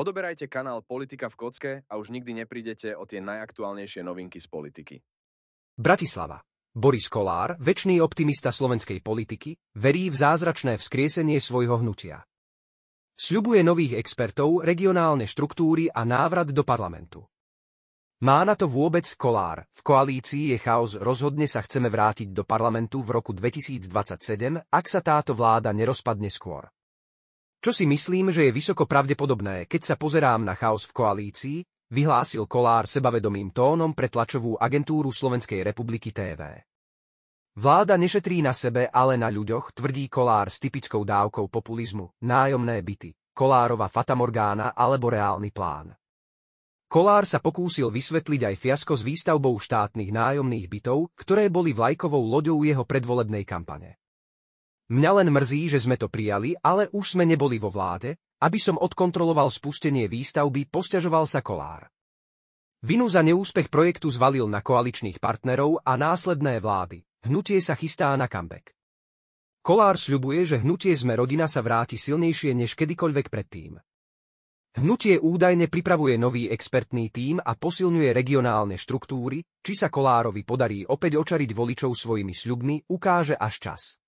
Odoberajte kanál Politika v kocke a už nikdy neprídete o tie najaktuálnejšie novinky z politiky. Bratislava. Boris Kolár, väčší optimista slovenskej politiky, verí v zázračné vzkriesenie svojho hnutia. Sľubuje nových expertov, regionálne štruktúry a návrat do parlamentu. Má na to vôbec Kolár. V koalícii je chaos, rozhodne sa chceme vrátiť do parlamentu v roku 2027, ak sa táto vláda nerozpadne skôr. Čo si myslím, že je vysoko pravdepodobné, keď sa pozerám na chaos v koalícii, vyhlásil Kolár sebavedomým tónom pre tlačovú agentúru Slovenskej republiky TV. Vláda nešetrí na sebe, ale na ľuďoch, tvrdí Kolár s typickou dávkou populizmu, nájomné byty, Kolárova fatamorgána alebo reálny plán. Kolár sa pokúsil vysvetliť aj fiasko s výstavbou štátnych nájomných bytov, ktoré boli vlajkovou loďou jeho predvolebnej kampane. Mňa len mrzí, že sme to prijali, ale už sme neboli vo vláde, aby som odkontroloval spustenie výstavby, posťažoval sa Kolár. Vinu za neúspech projektu zvalil na koaličných partnerov a následné vlády. Hnutie sa chystá na comeback. Kolár sľubuje, že hnutie sme rodina sa vráti silnejšie než kedykoľvek predtým. Hnutie údajne pripravuje nový expertný tím a posilňuje regionálne štruktúry, či sa Kolárovi podarí opäť očariť voličov svojimi sľubmi, ukáže až čas.